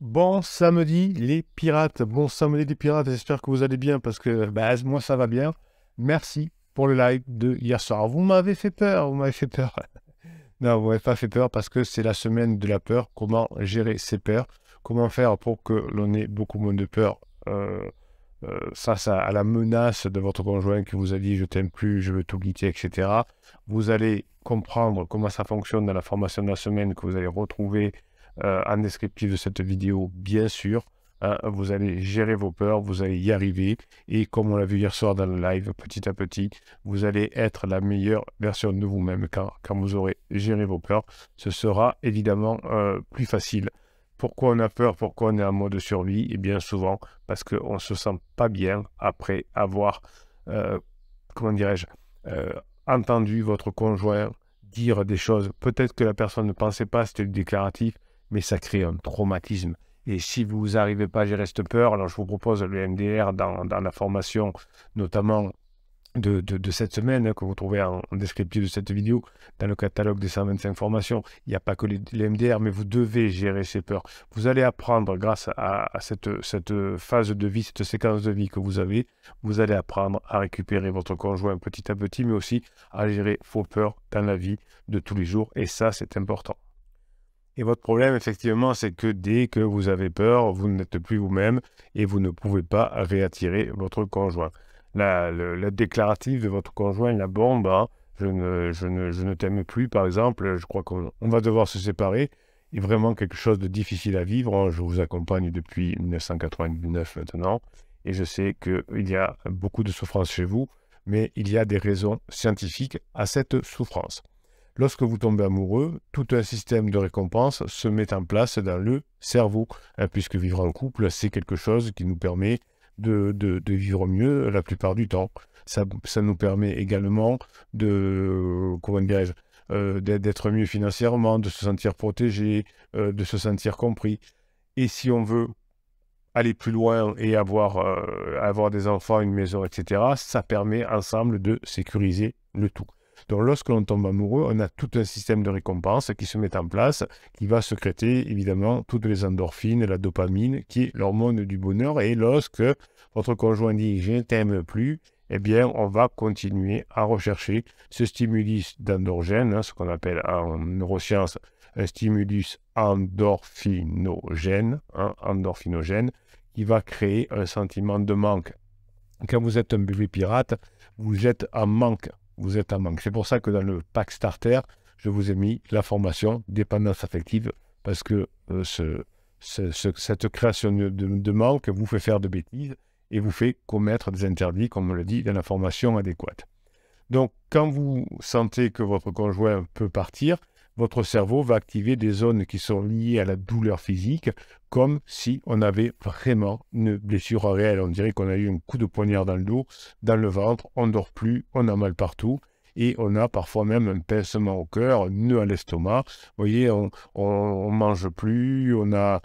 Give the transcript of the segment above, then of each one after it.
Bon samedi les pirates, bon samedi les pirates, j'espère que vous allez bien parce que bah, moi ça va bien. Merci pour le like de hier soir. Vous m'avez fait peur, vous m'avez fait peur. non, vous m'avez pas fait peur parce que c'est la semaine de la peur. Comment gérer ses peurs Comment faire pour que l'on ait beaucoup moins de peur euh, euh, face à, la menace de votre conjoint qui vous a dit je t'aime plus, je veux tout quitter, etc. Vous allez comprendre comment ça fonctionne dans la formation de la semaine que vous allez retrouver euh, en descriptif de cette vidéo, bien sûr. Hein, vous allez gérer vos peurs, vous allez y arriver. Et comme on l'a vu hier soir dans le live, petit à petit, vous allez être la meilleure version de vous-même quand, vous aurez géré vos peurs. Ce sera évidemment euh, plus facile. Pourquoi on a peur Pourquoi on est en mode survie Et bien souvent, parce qu'on ne se sent pas bien après avoir, euh, comment dirais-je, entendu votre conjoint dire des choses. Peut-être que la personne ne pensait pas, c'était le déclaratif mais ça crée un traumatisme. Et si vous n'arrivez pas à gérer cette peur, alors je vous propose le MDR dans, la formation, notamment de, cette semaine, hein, que vous trouvez en, descriptif de cette vidéo, dans le catalogue des 125 formations. Il n'y a pas que le MDR, mais vous devez gérer ces peurs. Vous allez apprendre, grâce à, cette, cette, phase de vie, cette séquence de vie que vous avez, vous allez apprendre à récupérer votre conjoint petit à petit, mais aussi à gérer vos peurs dans la vie de tous les jours. Et ça, c'est important. Et votre problème, effectivement, c'est que dès que vous avez peur, vous n'êtes plus vous-même et vous ne pouvez pas réattirer votre conjoint. La, déclarative de votre conjoint, la bombe, hein. je ne, t'aime plus, par exemple, je crois qu'on va devoir se séparer. est vraiment quelque chose de difficile à vivre. Hein. Je vous accompagne depuis 1999 maintenant et je sais qu'il y a beaucoup de souffrance chez vous, mais il y a des raisons scientifiques à cette souffrance. Lorsque vous tombez amoureux, tout un système de récompense se met en place dans le cerveau, hein, puisque vivre en couple, c'est quelque chose qui nous permet de, vivre mieux la plupart du temps. Ça, nous permet également de, euh, comment dirais euh, d'être mieux financièrement, de se sentir protégé, euh, de se sentir compris. Et si on veut aller plus loin et avoir des enfants, une maison, etc., ça permet ensemble de sécuriser le tout. Donc lorsque l'on tombe amoureux, on a tout un système de récompense qui se met en place, qui va secréter évidemment toutes les endorphines, la dopamine, qui est l'hormone du bonheur. Et lorsque votre conjoint dit je ne t'aime plus, eh bien, on va continuer à rechercher ce stimulus d'endorgène, hein, ce qu'on appelle en neurosciences un stimulus endorphinogène, hein, endorphinogène, qui va créer un sentiment de manque. Quand vous êtes un bébé pirate, vous êtes en manque vous êtes en manque. C'est pour ça que dans le pack starter, je vous ai mis la formation dépendance affective, parce que euh, cette création de, de, manque vous fait faire de bêtises et vous fait commettre des interdits, comme on le dit, dans la formation adéquate. Donc, quand vous sentez que votre conjoint peut partir, votre cerveau va activer des zones qui sont liées à la douleur physique, comme si on avait vraiment une blessure réelle. On dirait qu'on a eu un coup de poignard dans le dos, dans le ventre, on ne dort plus, on a mal partout. Et on a parfois même un pincement au cœur, un nœud à l'estomac. Vous voyez, on, ne mange plus, on a,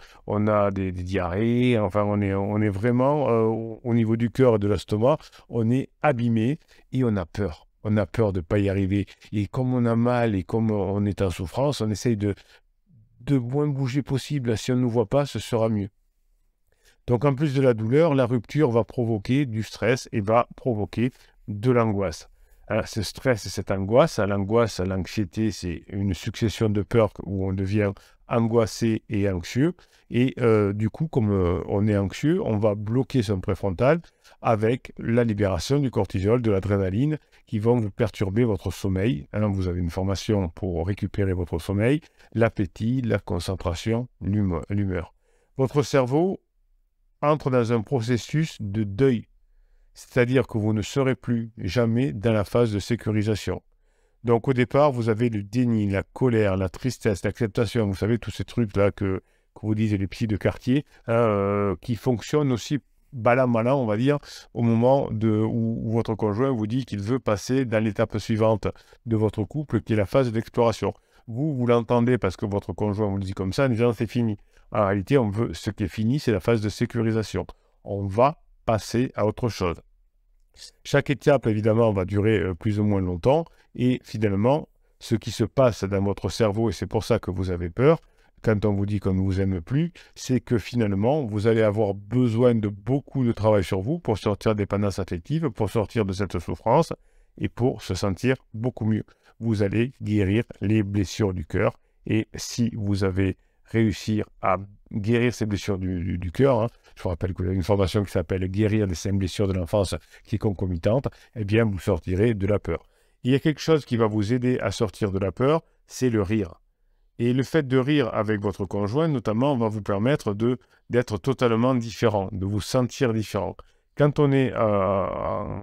des, diarrhées. Enfin, on est, on est vraiment euh, au niveau du cœur et de l'estomac, on est abîmé et on a peur on a peur de ne pas y arriver. Et comme on a mal et comme on est en souffrance, on essaye de, de moins bouger possible. Si on ne nous voit pas, ce sera mieux. Donc en plus de la douleur, la rupture va provoquer du stress et va provoquer de l'angoisse. Ah, ce stress et cette angoisse, l'angoisse, l'anxiété, c'est une succession de peurs où on devient angoissé et anxieux. Et euh, du coup, comme euh, on est anxieux, on va bloquer son préfrontal avec la libération du cortisol, de l'adrénaline, qui vont perturber votre sommeil. alors vous avez une formation pour récupérer votre sommeil, l'appétit, la concentration, l'humeur. Votre cerveau entre dans un processus de deuil c'est-à-dire que vous ne serez plus jamais dans la phase de sécurisation. Donc au départ, vous avez le déni, la colère, la tristesse, l'acceptation, vous savez, tous ces trucs-là que, vous disent les psys de quartier, hein, euh, qui fonctionnent aussi balan malin, on va dire, au moment où, votre conjoint vous dit qu'il veut passer dans l'étape suivante de votre couple, qui est la phase d'exploration. Vous, vous l'entendez parce que votre conjoint vous le dit comme ça, en disant c'est fini. En réalité, on veut, ce qui est fini, c'est la phase de sécurisation. On va passer à autre chose. Chaque étape, évidemment, va durer euh, plus ou moins longtemps. Et finalement, ce qui se passe dans votre cerveau, et c'est pour ça que vous avez peur, quand on vous dit qu'on ne vous aime plus, c'est que finalement, vous allez avoir besoin de beaucoup de travail sur vous pour sortir des panaces affectives, pour sortir de cette souffrance et pour se sentir beaucoup mieux. Vous allez guérir les blessures du cœur. Et si vous avez réussi à guérir ces blessures du, cœur, hein, je vous rappelle qu'il y a une formation qui s'appelle Guérir les cinq blessures de l'enfance qui est concomitante. Eh bien, vous sortirez de la peur. Il y a quelque chose qui va vous aider à sortir de la peur, c'est le rire. Et le fait de rire avec votre conjoint, notamment, va vous permettre d'être totalement différent, de vous sentir différent. Quand on est euh,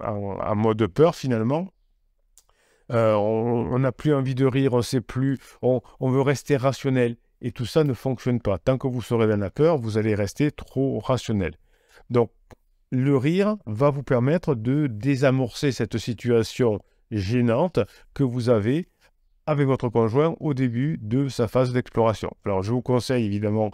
en, mode peur, finalement, euh, on n'a plus envie de rire, on sait plus, on veut rester rationnel. Et tout ça ne fonctionne pas. Tant que vous serez dans la peur, vous allez rester trop rationnel. Donc, le rire va vous permettre de désamorcer cette situation gênante que vous avez avec votre conjoint au début de sa phase d'exploration. Alors, je vous conseille évidemment,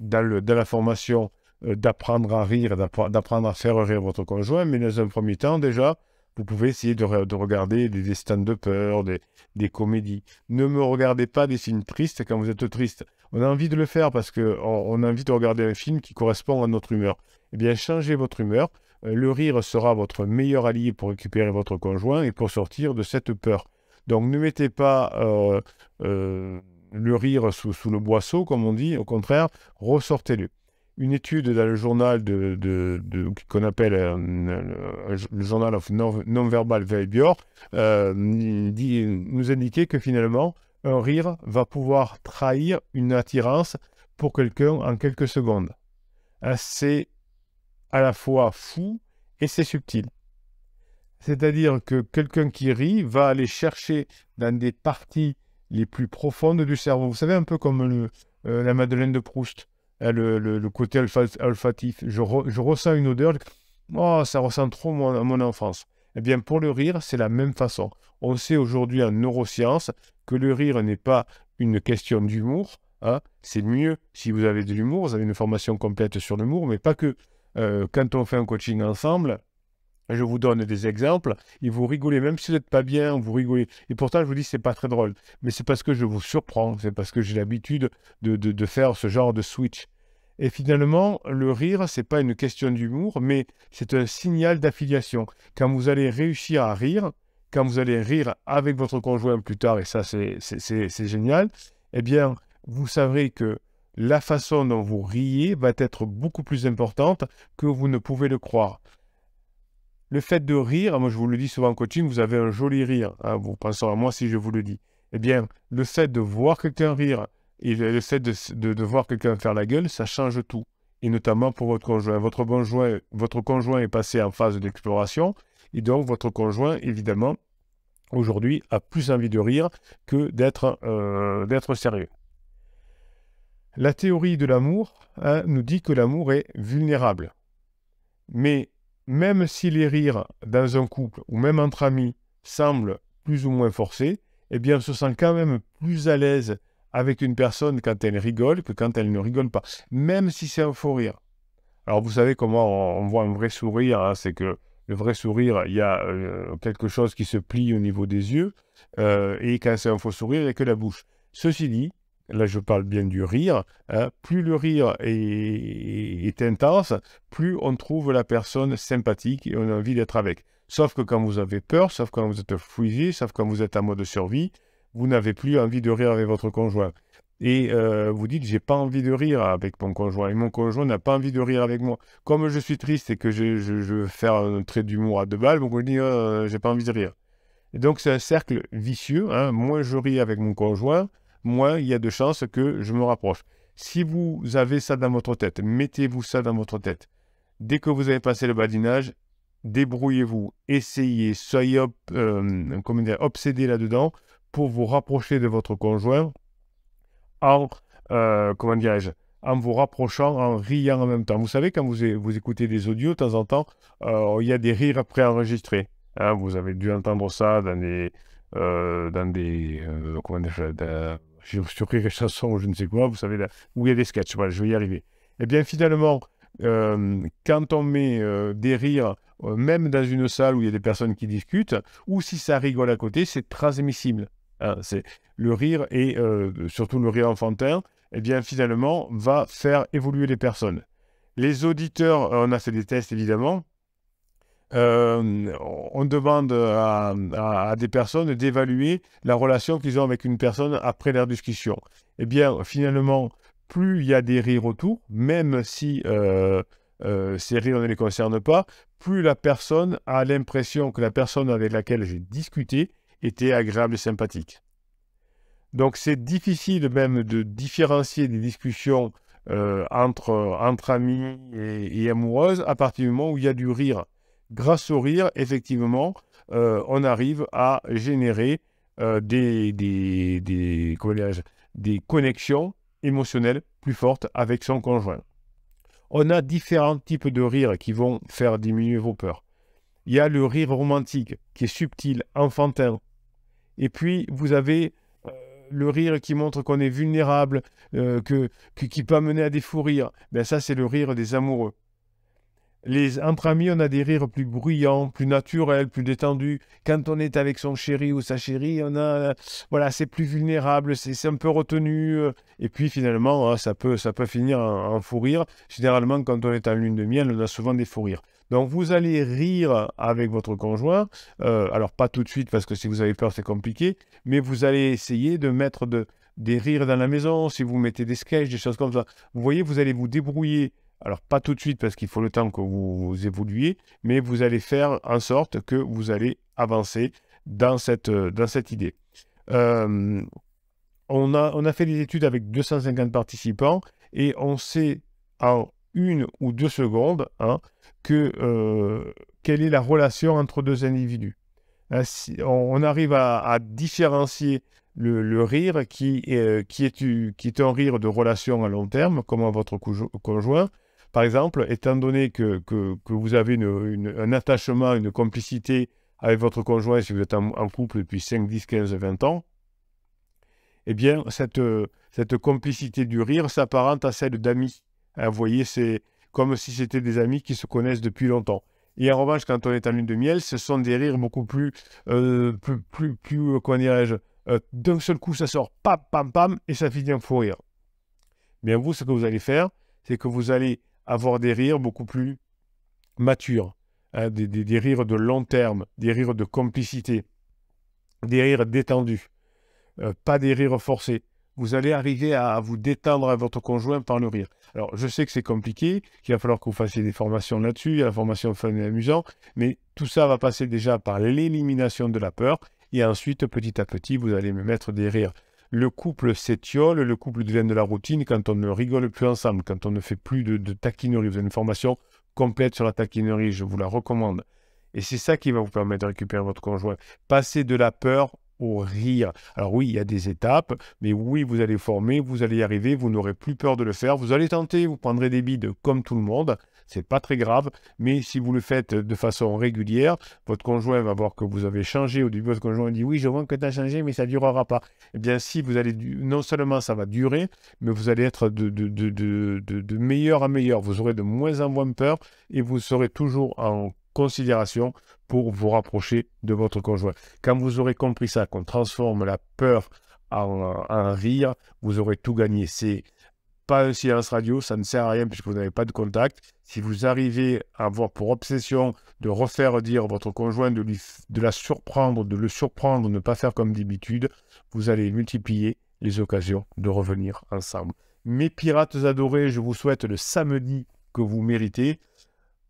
dans, la formation, euh, d'apprendre à rire, d'apprendre à faire rire votre conjoint, mais dans un premier temps, déjà, vous pouvez essayer de, regarder des, stands de peur, des, comédies. Ne me regardez pas des films tristes quand vous êtes triste. On a envie de le faire parce qu'on a envie de regarder un film qui correspond à notre humeur. Eh bien, changez votre humeur. Euh, le rire sera votre meilleur allié pour récupérer votre conjoint et pour sortir de cette peur. Donc, ne mettez pas euh, euh, le rire sous le boisseau, comme on dit. Au contraire, ressortez-le une étude dans le journal de, qu'on appelle euh, le, Journal of Non-Verbal Behavior euh, nous indiquait que finalement, un rire va pouvoir trahir une attirance pour quelqu'un en quelques secondes. Euh, c'est à la fois fou et c'est subtil. C'est-à-dire que quelqu'un qui rit va aller chercher dans des parties les plus profondes du cerveau. Vous savez, un peu comme la Madeleine de Proust. Euh, le, côté olfatif. Je, je, ressens une odeur, oh, ça ressemble trop mon, à mon enfance. Eh bien, pour le rire, c'est la même façon. On sait aujourd'hui en neurosciences que le rire n'est pas une question d'humour. Hein. C'est mieux si vous avez de l'humour, vous avez une formation complète sur l'humour, mais pas que. Euh, quand on fait un coaching ensemble, je vous donne des exemples et vous rigolez, même si vous n'êtes pas bien, vous rigolez. Et pourtant, je vous dis, c'est pas très drôle. Mais c'est parce que je vous surprends, c'est parce que j'ai l'habitude de, faire ce genre de switch. Et finalement, le rire, c'est pas une question d'humour, mais c'est un signal d'affiliation. Quand vous allez réussir à rire, quand vous allez rire avec votre conjoint plus tard, et ça, c'est génial, eh bien, vous savez que la façon dont vous riez va être beaucoup plus importante que vous ne pouvez le croire le fait de rire, moi je vous le dis souvent en coaching, vous avez un joli rire. Hein, vous pensez à moi si je vous le dis. Eh bien, le fait de voir quelqu'un rire et le fait de, voir quelqu'un faire la gueule, ça change tout. Et notamment pour votre conjoint. Votre conjoint, votre conjoint est passé en phase d'exploration. Et donc, votre conjoint, évidemment, aujourd'hui, a plus envie de rire que d'être euh, sérieux. La théorie de l'amour hein, nous dit que l'amour est vulnérable. Mais même si les rires dans un couple ou même entre amis semblent plus ou moins forcés, eh bien on se sent quand même plus à l'aise avec une personne quand elle rigole que quand elle ne rigole pas, même si c'est un faux rire. Alors vous savez comment on voit un vrai sourire, hein, c'est que le vrai sourire, il y a euh, quelque chose qui se plie au niveau des yeux, euh, et quand c'est un faux sourire, il n'y a que la bouche. Ceci dit, là je parle bien du rire, hein. plus le rire est, intense, plus on trouve la personne sympathique et on a envie d'être avec. Sauf que quand vous avez peur, sauf quand vous êtes fouillé, sauf quand vous êtes en mode survie, vous n'avez plus envie de rire avec votre conjoint. Et euh, vous dites, j'ai pas envie de rire avec mon conjoint, et mon conjoint n'a pas envie de rire avec moi. Comme je suis triste et que je, veux faire un trait d'humour à deux balles, mon conjoint dit, euh, j'ai pas envie de rire. donc c'est un cercle vicieux, hein. Moi, je ris avec mon conjoint, moins il y a de chances que je me rapproche. Si vous avez ça dans votre tête, mettez-vous ça dans votre tête. Dès que vous avez passé le badinage, débrouillez-vous, essayez, soyez euh, obsédé là-dedans pour vous rapprocher de votre conjoint en, euh, comment dirais-je, en vous rapprochant, en riant en même temps. Vous savez, quand vous, vous écoutez des audios, de temps en temps, euh, il y a des rires préenregistrés. enregistrés. Hein. vous avez dû entendre ça dans des, dans des, comment dire, sur rire quelque chanson ou je ne sais quoi, vous savez, là, où il y a des sketchs, je vais y arriver. Et eh bien, finalement, euh, quand on met euh, des rires, euh, même dans une salle où il y a des personnes qui discutent, ou si ça rigole à côté, c'est transmissible. Hein. le rire et surtout le rire enfantin, et eh bien finalement va faire évoluer les personnes. Les auditeurs, on a fait des tests évidemment, euh, on demande à, des personnes d'évaluer la relation qu'ils ont avec une personne après leur discussion. Eh bien, finalement, plus il y a des rires autour, même si euh, euh, ces rires ne les concernent pas, plus la personne a l'impression que la personne avec laquelle j'ai discuté était agréable et sympathique. Donc c'est difficile même de différencier des discussions entre, amis et amoureuses à partir du moment où il y a du rire grâce au rire, effectivement, euh, on arrive à générer euh, des, des, des connexions émotionnelles plus fortes avec son conjoint. On a différents types de rires qui vont faire diminuer vos peurs. Il y a le rire romantique, qui est subtil, enfantin. Et puis, vous avez euh, le rire qui montre qu'on est vulnérable, que, qui peut amener à des fous rires. Ben ça, c'est le rire des amoureux. Les, entre amis, on a des rires plus bruyants, plus naturels, plus détendus. Quand on est avec son chéri ou sa chérie, on a, euh, voilà, c'est plus vulnérable, c'est un peu retenu. Euh. Et puis finalement, hein, ça peut, ça peut finir en, en, fou rire. Généralement, quand on est en lune de miel, on a souvent des fou rires. Donc vous allez rire avec votre conjoint. Euh, alors pas tout de suite parce que si vous avez peur, c'est compliqué. Mais vous allez essayer de mettre des rires dans la maison. Si vous mettez des sketchs, des choses comme ça, vous voyez, vous allez vous débrouiller alors, pas tout de suite parce qu'il faut le temps que vous, évoluiez, mais vous allez faire en sorte que vous allez avancer dans cette, euh, idée. Euh, on, a, fait des études avec 250 participants et on sait en une ou deux secondes hein, que, euh, quelle est la relation entre deux individus. on, arrive à, différencier le, rire qui qui est un rire de relation à long terme, comme à votre conjoint, par exemple, étant donné que, que, vous avez un attachement, une complicité avec votre conjoint, si vous êtes en, couple depuis 5, 10, 15, 20 ans, eh bien, cette, cette complicité du rire s'apparente à celle d'amis. Hein, vous voyez, c'est comme si c'était des amis qui se connaissent depuis longtemps. Et en revanche, quand on est en lune de miel, ce sont des rires beaucoup plus, euh, plus, plus, plus, euh, comment dirais-je, euh, d'un seul coup, ça sort, pam, pam, pam, et ça finit en fou rire. Bien, vous, ce que vous allez faire, c'est que vous allez avoir des rires beaucoup plus matures, hein, des, rires de long terme, des rires de complicité, des rires détendus, euh, pas des rires forcés. Vous allez arriver à vous détendre à votre conjoint par le rire. Alors, je sais que c'est compliqué, qu'il va falloir que vous fassiez des formations là-dessus, il y a la formation fun et amusant, mais tout ça va passer déjà par l'élimination de la peur, et ensuite, petit à petit, vous allez me mettre des rires le couple s'étiole, le couple devient de la routine quand on ne rigole plus ensemble, quand on ne fait plus de, taquinerie. Vous avez une formation complète sur la taquinerie, je vous la recommande. Et c'est ça qui va vous permettre de récupérer votre conjoint. Passez de la peur au rire. Alors oui, il y a des étapes, mais oui, vous allez former, vous allez y arriver, vous n'aurez plus peur de le faire, vous allez tenter, vous prendrez des bides comme tout le monde, c'est pas très grave, mais si vous le faites de façon régulière, votre conjoint va voir que vous avez changé, au début votre conjoint dit oui, je vois que tu as changé, mais ça durera pas. Eh bien, si vous allez, non seulement ça va durer, mais vous allez être de, de, de, de, de meilleur à meilleur, vous aurez de moins en moins peur et vous serez toujours en considération pour vous rapprocher de votre conjoint. Quand vous aurez compris ça, qu'on transforme la peur en, en rire, vous aurez tout gagné. C'est pas un silence radio, ça ne sert à rien puisque vous n'avez pas de contact. Si vous arrivez à avoir pour obsession de refaire dire votre conjoint, de, de la surprendre, de le surprendre, de ne pas faire comme d'habitude, vous allez multiplier les occasions de revenir ensemble. Mes pirates adorés, je vous souhaite le samedi que vous méritez.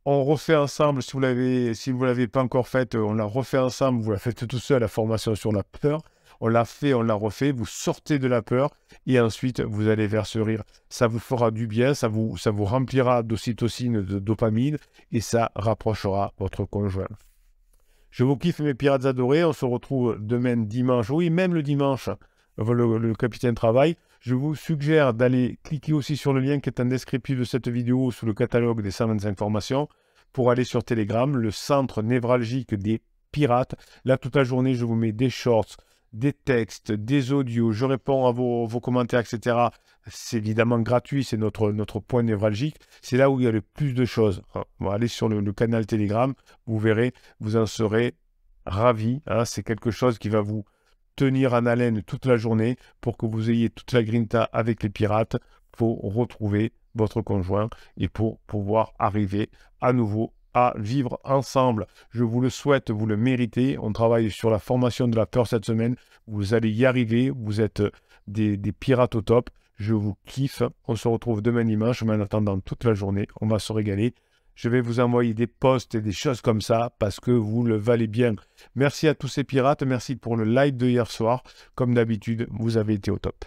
On refait ensemble, si vous l'avez, si l'avez pas encore faite, on la refait ensemble, vous la faites tout seul, la formation sur la peur. On l'a fait, on l'a refait. Vous sortez de la peur et ensuite vous allez vers ce rire. Ça vous fera du bien, ça vous, ça vous remplira d'ocytocine, de dopamine et ça rapprochera votre conjoint. Je vous kiffe mes pirates adorés. On se retrouve demain dimanche. Oui, même le dimanche, le, capitaine travaille. Je vous suggère d'aller cliquer aussi sur le lien qui est en descriptif de cette vidéo sous le catalogue des 125 formations pour aller sur Telegram, le centre névralgique des pirates. Là, toute la journée, je vous mets des shorts, des textes, des audios, je réponds à vos, commentaires, etc. C'est évidemment gratuit, c'est notre, notre point névralgique. C'est là où il y a le plus de choses. Hein, allez sur le, canal Telegram, vous verrez, vous en serez ravi. Hein. C'est quelque chose qui va vous tenir en haleine toute la journée pour que vous ayez toute la grinta avec les pirates pour retrouver votre conjoint et pour pouvoir arriver à nouveau à vivre ensemble. Je vous le souhaite, vous le méritez. On travaille sur la formation de la peur cette semaine. Vous allez y arriver. Vous êtes euh, des, pirates au top. Je vous kiffe. On se retrouve demain dimanche, mais en attendant toute la journée, on va se régaler. Je vais vous envoyer des posts et des choses comme ça parce que vous le valez bien. Merci à tous ces pirates. Merci pour le live de hier soir. Comme d'habitude, vous avez été au top.